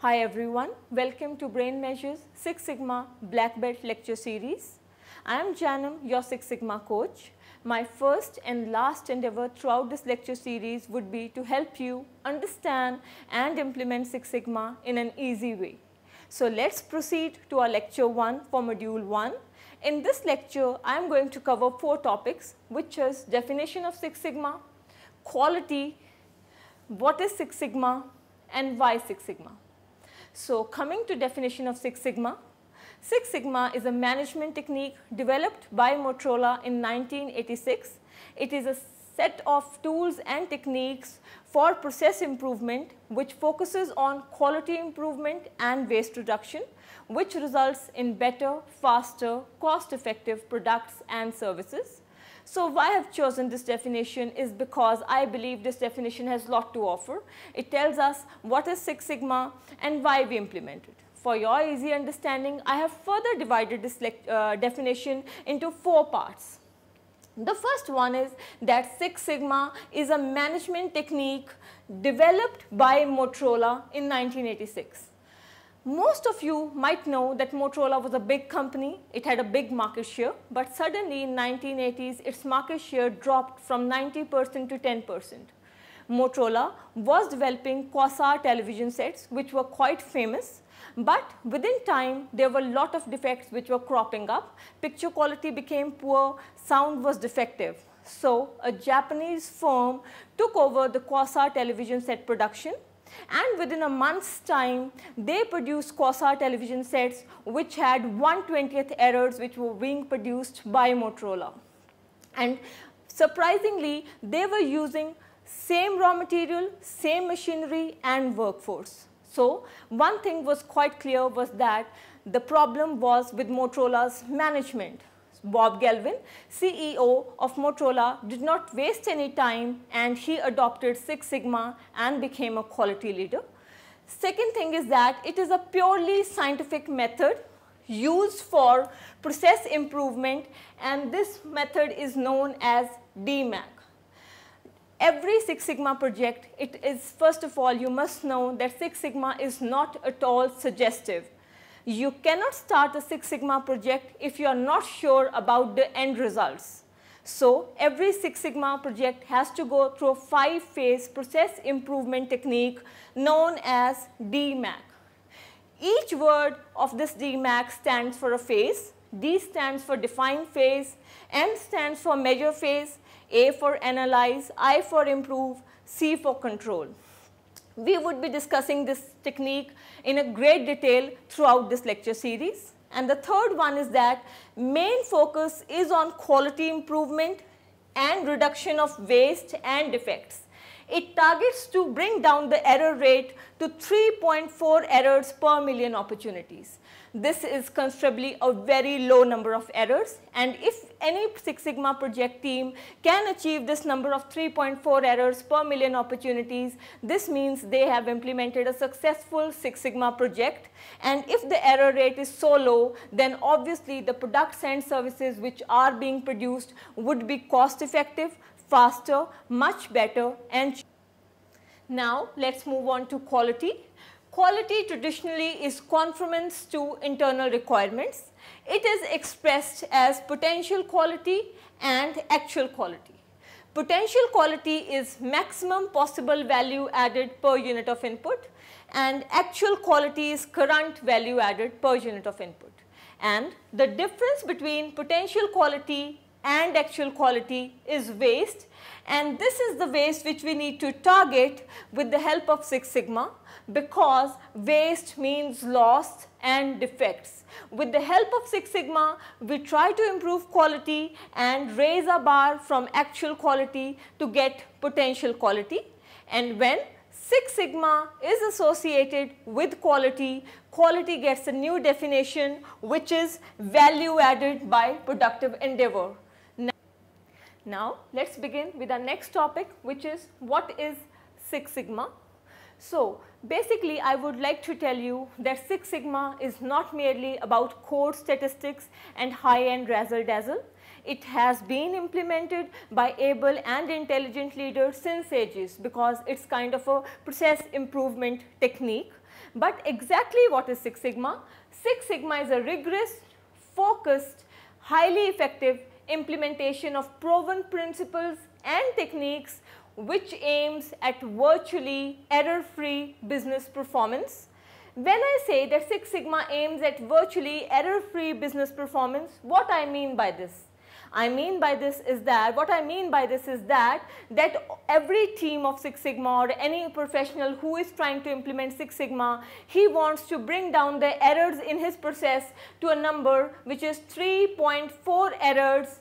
Hi everyone, welcome to Brain Measures Six Sigma Black Belt Lecture Series. I am Janam, your Six Sigma coach. My first and last endeavor throughout this lecture series would be to help you understand and implement Six Sigma in an easy way. So let's proceed to our lecture 1 for module 1. In this lecture, I am going to cover four topics which is definition of Six Sigma, quality, what is Six Sigma and why Six Sigma. So coming to definition of Six Sigma, Six Sigma is a management technique developed by Motorola in 1986. It is a set of tools and techniques for process improvement which focuses on quality improvement and waste reduction which results in better, faster, cost effective products and services. So why I've chosen this definition is because I believe this definition has a lot to offer. It tells us what is Six Sigma and why we implement it. For your easy understanding, I have further divided this uh, definition into four parts. The first one is that Six Sigma is a management technique developed by Motorola in 1986. Most of you might know that Motorola was a big company. It had a big market share, but suddenly in 1980s, its market share dropped from 90% to 10%. Motorola was developing Quasar television sets, which were quite famous. But within time, there were a lot of defects which were cropping up. Picture quality became poor, sound was defective. So a Japanese firm took over the Quasar television set production and within a month's time they produced Quasar television sets which had 120th errors which were being produced by Motorola. And surprisingly they were using same raw material, same machinery and workforce. So one thing was quite clear was that the problem was with Motorola's management. Bob Galvin, CEO of Motorola, did not waste any time and he adopted Six Sigma and became a quality leader. Second thing is that it is a purely scientific method used for process improvement and this method is known as DMAC. Every Six Sigma project, it is first of all you must know that Six Sigma is not at all suggestive you cannot start a Six Sigma project if you are not sure about the end results. So every Six Sigma project has to go through a five-phase process improvement technique known as DMAC. Each word of this DMAC stands for a phase, D stands for define phase, M stands for measure phase, A for analyze, I for improve, C for control. We would be discussing this technique in a great detail throughout this lecture series. And the third one is that main focus is on quality improvement and reduction of waste and defects. It targets to bring down the error rate to 3.4 errors per million opportunities this is considerably a very low number of errors and if any Six Sigma project team can achieve this number of 3.4 errors per million opportunities, this means they have implemented a successful Six Sigma project and if the error rate is so low then obviously the products and services which are being produced would be cost effective, faster, much better and now let's move on to quality quality traditionally is conformance to internal requirements. It is expressed as potential quality and actual quality. Potential quality is maximum possible value added per unit of input and actual quality is current value added per unit of input. And the difference between potential quality and actual quality is waste and this is the waste which we need to target with the help of Six Sigma because waste means loss and defects. With the help of Six Sigma, we try to improve quality and raise our bar from actual quality to get potential quality and when Six Sigma is associated with quality, quality gets a new definition which is value added by productive endeavor. Now let's begin with our next topic which is what is Six Sigma. So basically I would like to tell you that Six Sigma is not merely about core statistics and high-end razzle-dazzle. It has been implemented by able and intelligent leaders since ages because it's kind of a process improvement technique. But exactly what is Six Sigma? Six Sigma is a rigorous, focused, highly effective implementation of proven principles and techniques which aims at virtually error-free business performance. When I say that Six Sigma aims at virtually error-free business performance, what I mean by this? I mean by this is that, what I mean by this is that, that every team of Six Sigma or any professional who is trying to implement Six Sigma, he wants to bring down the errors in his process to a number which is 3.4 errors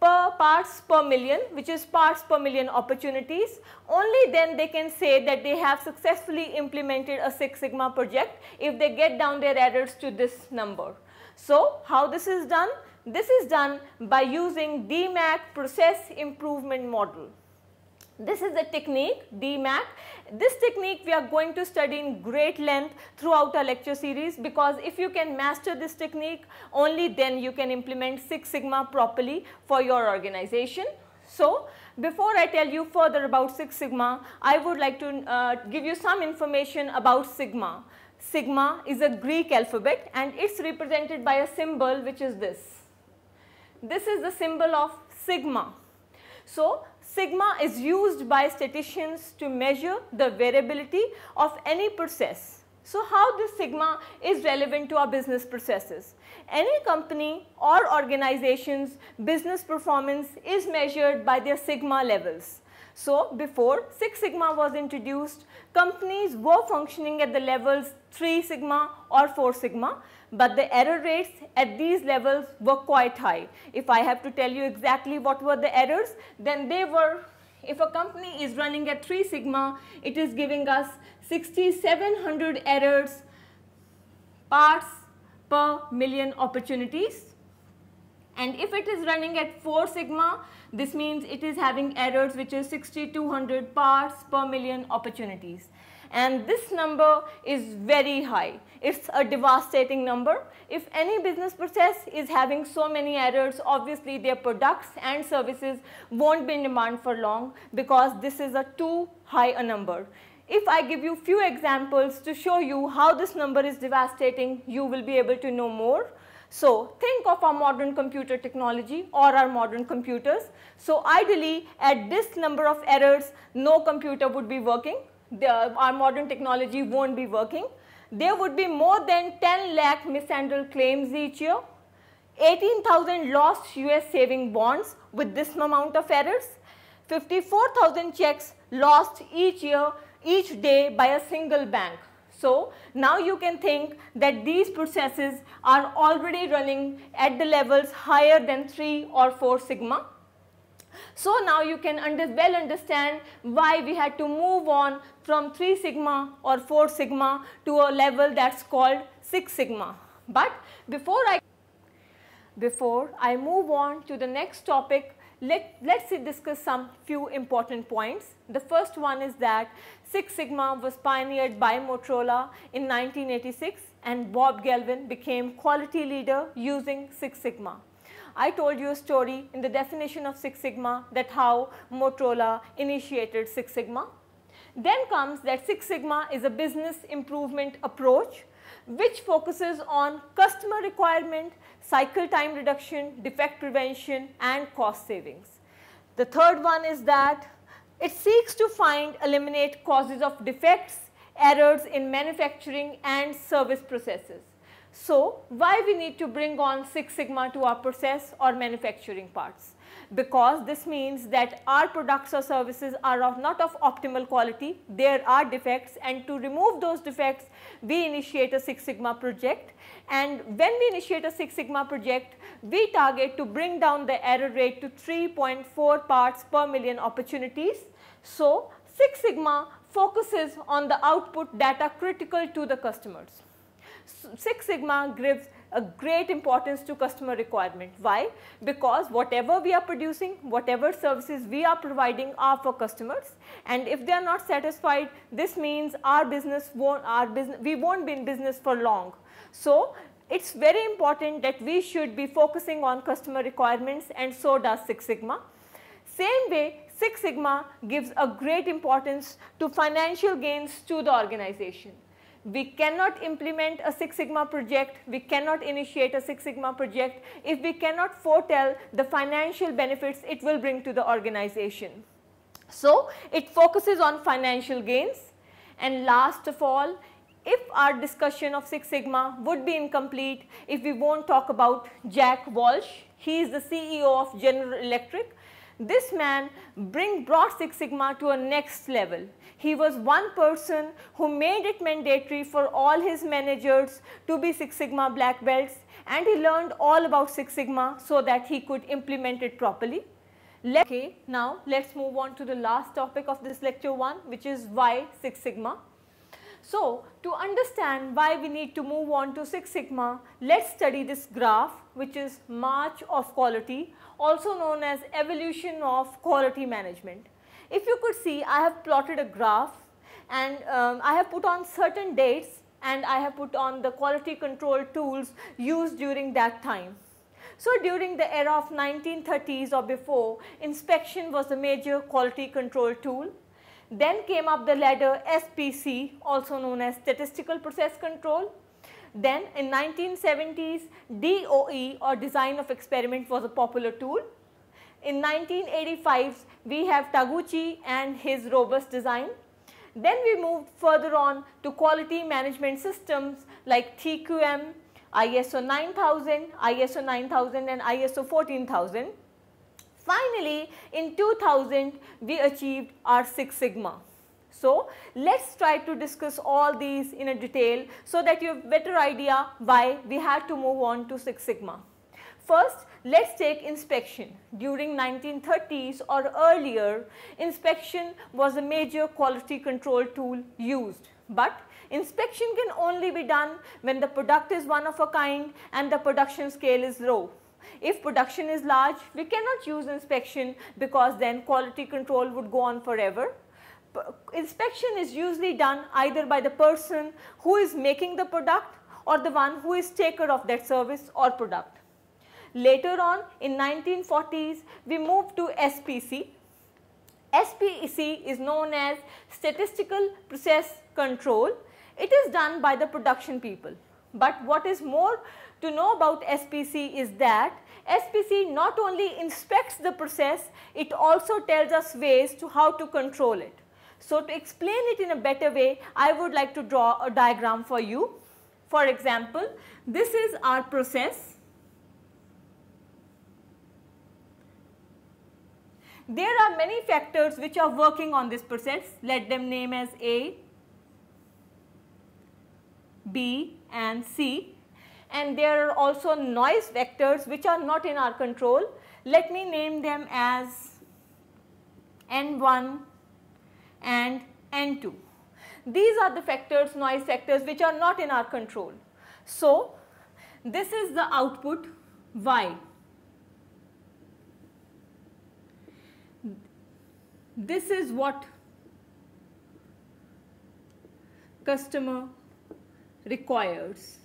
per parts per million which is parts per million opportunities only then they can say that they have successfully implemented a Six Sigma project if they get down their errors to this number. So, how this is done? This is done by using DMAC process improvement model. This is the technique DMAC. This technique we are going to study in great length throughout our lecture series because if you can master this technique only then you can implement Six Sigma properly for your organization. So, before I tell you further about Six Sigma, I would like to uh, give you some information about Sigma. Sigma is a Greek alphabet and it is represented by a symbol which is this. This is the symbol of sigma. So sigma is used by statisticians to measure the variability of any process. So how this sigma is relevant to our business processes? Any company or organization's business performance is measured by their sigma levels. So before Six Sigma was introduced, companies were functioning at the levels 3 sigma or 4 sigma but the error rates at these levels were quite high. If I have to tell you exactly what were the errors, then they were, if a company is running at 3 sigma, it is giving us 6700 errors parts per million opportunities. And if it is running at 4 sigma, this means it is having errors which is 6200 parts per million opportunities and this number is very high. It's a devastating number. If any business process is having so many errors, obviously their products and services won't be in demand for long because this is a too high a number. If I give you few examples to show you how this number is devastating, you will be able to know more. So think of our modern computer technology or our modern computers. So ideally at this number of errors, no computer would be working the, our modern technology won't be working. There would be more than 10 lakh mishandled claims each year, 18,000 lost US saving bonds with this amount of errors, 54,000 checks lost each year, each day by a single bank. So now you can think that these processes are already running at the levels higher than 3 or 4 sigma. So now you can under, well understand why we had to move on from 3 sigma or 4 sigma to a level that's called 6 sigma. But before I, before I move on to the next topic, let, let's discuss some few important points. The first one is that Six Sigma was pioneered by Motorola in 1986 and Bob Galvin became quality leader using Six Sigma. I told you a story in the definition of Six Sigma that how Motorola initiated Six Sigma. Then comes that Six Sigma is a business improvement approach which focuses on customer requirement, cycle time reduction, defect prevention and cost savings. The third one is that it seeks to find, eliminate causes of defects, errors in manufacturing and service processes. So, why we need to bring on 6 sigma to our process or manufacturing parts? Because this means that our products or services are of not of optimal quality, there are defects and to remove those defects, we initiate a 6 sigma project and when we initiate a 6 sigma project, we target to bring down the error rate to 3.4 parts per million opportunities. So, 6 sigma focuses on the output that are critical to the customers. Six Sigma gives a great importance to customer requirement. Why? Because whatever we are producing, whatever services we are providing are for customers and if they are not satisfied, this means our business won't, our business, we won't be in business for long. So it is very important that we should be focusing on customer requirements and so does Six Sigma. Same way Six Sigma gives a great importance to financial gains to the organization we cannot implement a Six Sigma project, we cannot initiate a Six Sigma project if we cannot foretell the financial benefits it will bring to the organization. So, it focuses on financial gains and last of all, if our discussion of Six Sigma would be incomplete if we won't talk about Jack Walsh. He is the CEO of General Electric this man bring, brought Six Sigma to a next level. He was one person who made it mandatory for all his managers to be Six Sigma black belts and he learned all about Six Sigma so that he could implement it properly. Okay, now let's move on to the last topic of this lecture 1 which is why Six Sigma. So, to understand why we need to move on to Six Sigma, let's study this graph which is march of quality also known as evolution of quality management. If you could see I have plotted a graph and um, I have put on certain dates and I have put on the quality control tools used during that time. So during the era of 1930s or before, inspection was the major quality control tool. Then came up the ladder SPC also known as statistical process control then in 1970s, DOE or design of experiment was a popular tool. In 1985, we have Taguchi and his robust design. Then we moved further on to quality management systems like TQM, ISO 9000, ISO 9000 and ISO 14000. Finally, in 2000, we achieved our Six Sigma. So, let us try to discuss all these in a detail so that you have better idea why we had to move on to Six Sigma. First, let us take inspection. During 1930s or earlier, inspection was a major quality control tool used. But inspection can only be done when the product is one of a kind and the production scale is low. If production is large, we cannot use inspection because then quality control would go on forever inspection is usually done either by the person who is making the product or the one who is taker of that service or product. Later on in 1940s, we moved to SPC. SPC is known as Statistical Process Control. It is done by the production people. But what is more to know about SPC is that SPC not only inspects the process, it also tells us ways to how to control it. So to explain it in a better way, I would like to draw a diagram for you. For example, this is our process. There are many factors which are working on this process. Let them name as A, B and C and there are also noise vectors which are not in our control. Let me name them as N1, and N2. These are the factors, noise factors which are not in our control. So, this is the output Y. This is what customer requires.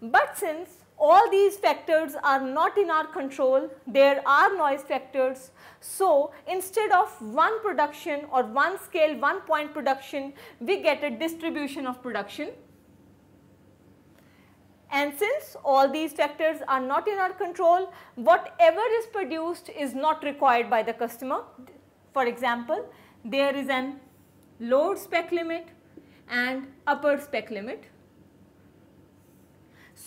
But since all these factors are not in our control, there are noise factors. So instead of one production or one scale, one point production, we get a distribution of production. And since all these factors are not in our control, whatever is produced is not required by the customer. For example, there is an lower spec limit and upper spec limit.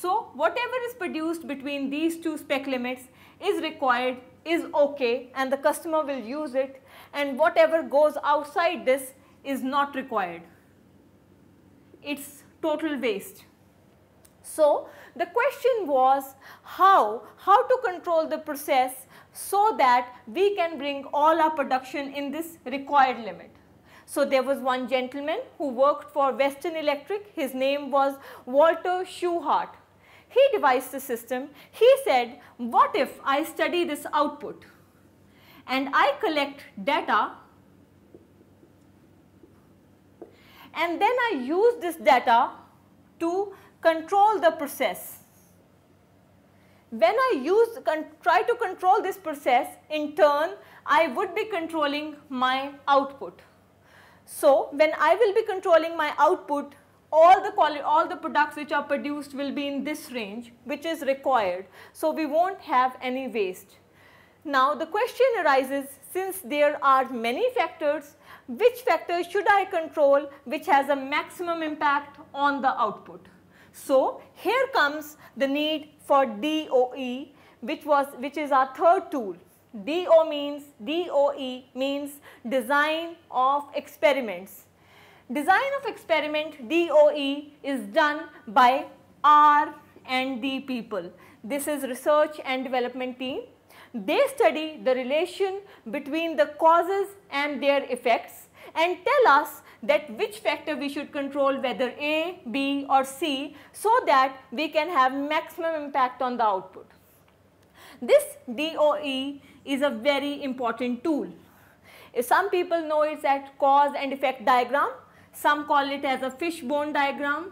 So whatever is produced between these two spec limits is required, is okay and the customer will use it and whatever goes outside this is not required. It's total waste. So the question was how, how to control the process so that we can bring all our production in this required limit. So there was one gentleman who worked for Western Electric, his name was Walter Schuhart he devised a system. He said, what if I study this output and I collect data and then I use this data to control the process. When I use, try to control this process in turn, I would be controlling my output. So, when I will be controlling my output, all the all the products which are produced will be in this range which is required. So we won't have any waste. Now the question arises since there are many factors which factor should I control which has a maximum impact on the output. So here comes the need for DOE which was which is our third tool. DO means DOE means design of experiments. Design of experiment DOE is done by R and D people. This is research and development team. They study the relation between the causes and their effects and tell us that which factor we should control whether A, B or C so that we can have maximum impact on the output. This DOE is a very important tool. some people know it as cause and effect diagram some call it as a fishbone diagram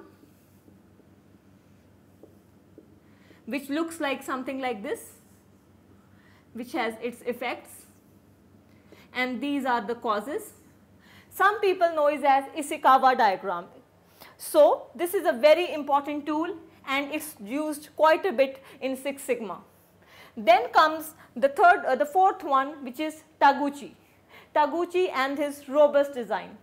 which looks like something like this which has its effects and these are the causes. Some people know it as Ishikawa diagram. So this is a very important tool and it's used quite a bit in Six Sigma. Then comes the third, uh, the fourth one which is Taguchi. Taguchi and his robust design.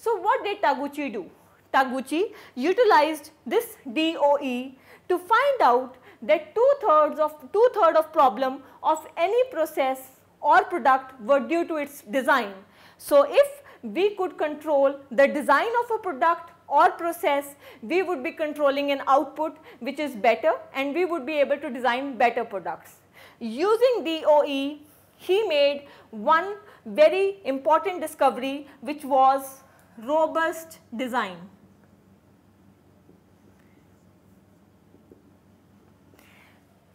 So what did Taguchi do? Taguchi utilized this DOE to find out that two-thirds of two-third of problem of any process or product were due to its design. So if we could control the design of a product or process, we would be controlling an output which is better and we would be able to design better products. Using DOE, he made one very important discovery which was robust design.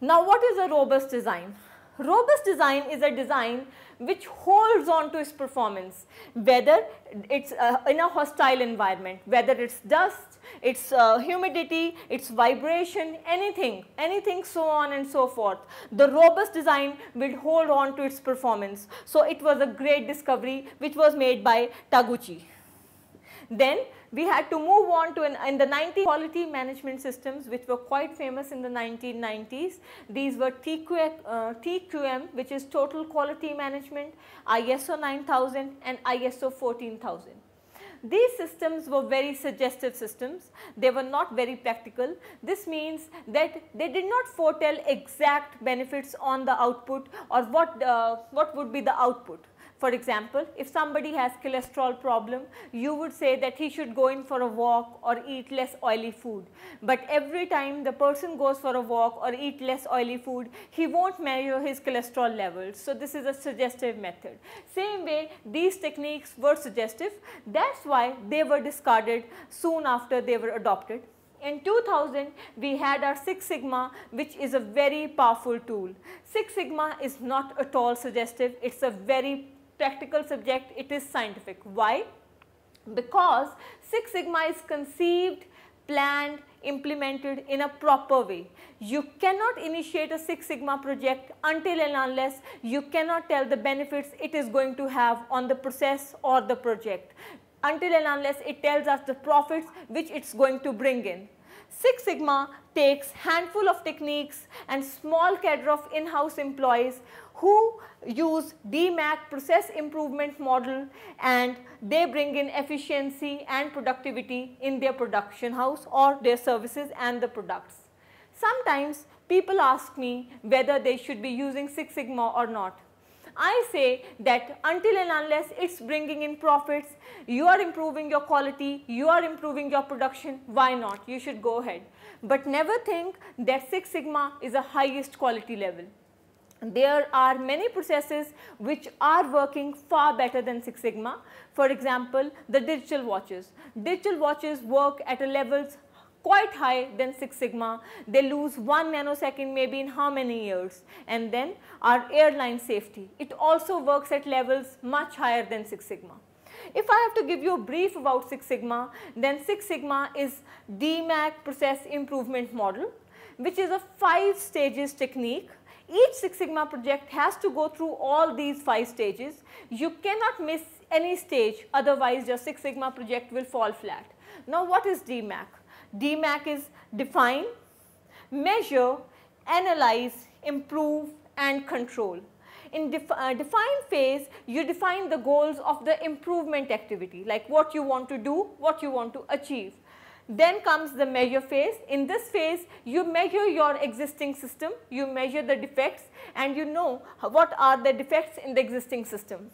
Now what is a robust design? Robust design is a design which holds on to its performance whether it is uh, in a hostile environment, whether it is dust, it is uh, humidity, it is vibration, anything, anything so on and so forth. The robust design will hold on to its performance. So, it was a great discovery which was made by Taguchi. Then we had to move on to an, in the 90 quality management systems which were quite famous in the 1990s. These were TQ, uh, TQM which is total quality management, ISO 9000 and ISO 14000. These systems were very suggestive systems. They were not very practical. This means that they did not foretell exact benefits on the output or what, uh, what would be the output. For example, if somebody has cholesterol problem, you would say that he should go in for a walk or eat less oily food. But every time the person goes for a walk or eat less oily food, he won't measure his cholesterol levels. So this is a suggestive method. Same way, these techniques were suggestive. That's why they were discarded soon after they were adopted. In 2000, we had our Six Sigma, which is a very powerful tool. Six Sigma is not at all suggestive. It's a very practical subject, it is scientific. Why? Because Six Sigma is conceived, planned, implemented in a proper way. You cannot initiate a Six Sigma project until and unless you cannot tell the benefits it is going to have on the process or the project until and unless it tells us the profits which it's going to bring in. Six Sigma takes handful of techniques and small cadre of in-house employees who use DMAC process improvement model and they bring in efficiency and productivity in their production house or their services and the products. Sometimes people ask me whether they should be using Six Sigma or not. I say that until and unless it's bringing in profits, you are improving your quality, you are improving your production, why not? You should go ahead. But never think that Six Sigma is the highest quality level. There are many processes which are working far better than Six Sigma. For example, the digital watches. Digital watches work at a levels quite high than 6 sigma. They lose 1 nanosecond maybe in how many years and then our airline safety. It also works at levels much higher than 6 sigma. If I have to give you a brief about 6 sigma then 6 sigma is DMAC process improvement model which is a 5 stages technique each Six Sigma project has to go through all these 5 stages. You cannot miss any stage otherwise your Six Sigma project will fall flat. Now what is DMAC? DMAC is define, measure, analyze, improve and control. In def uh, define phase, you define the goals of the improvement activity like what you want to do, what you want to achieve. Then comes the measure phase. In this phase, you measure your existing system, you measure the defects and you know what are the defects in the existing system.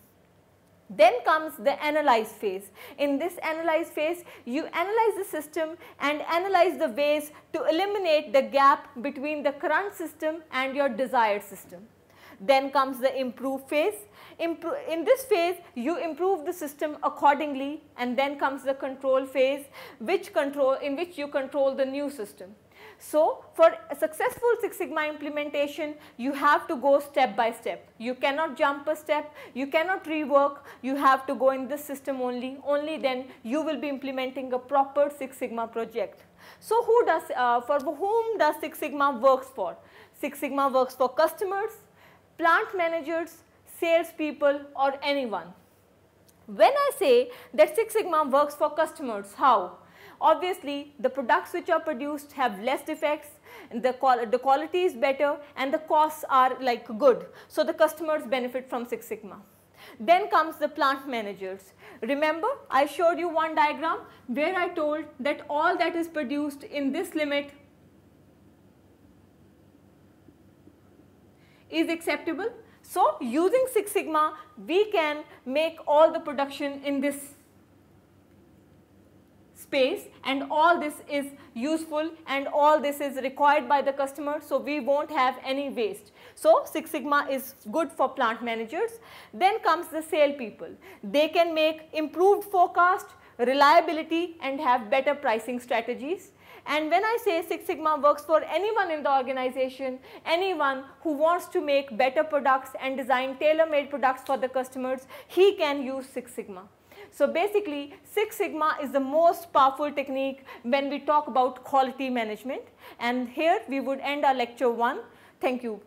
Then comes the analyze phase. In this analyze phase, you analyze the system and analyze the ways to eliminate the gap between the current system and your desired system. Then comes the improve phase. in this phase, you improve the system accordingly and then comes the control phase which control, in which you control the new system. So, for a successful Six Sigma implementation, you have to go step by step. You cannot jump a step, you cannot rework, you have to go in this system only. Only then you will be implementing a proper Six Sigma project. So, who does, uh, for whom does Six Sigma works for? Six Sigma works for customers, plant managers, salespeople or anyone. When I say that Six Sigma works for customers, how? obviously the products which are produced have less defects, the, qual the quality is better and the costs are like good. So the customers benefit from Six Sigma. Then comes the plant managers. Remember I showed you one diagram where I told that all that is produced in this limit is acceptable. So using Six Sigma we can make all the production in this space and all this is useful and all this is required by the customer. So, we won't have any waste. So, Six Sigma is good for plant managers. Then comes the sale people. They can make improved forecast, reliability and have better pricing strategies. And when I say Six Sigma works for anyone in the organization, anyone who wants to make better products and design tailor-made products for the customers, he can use Six Sigma. So basically Six Sigma is the most powerful technique when we talk about quality management and here we would end our lecture 1. Thank you.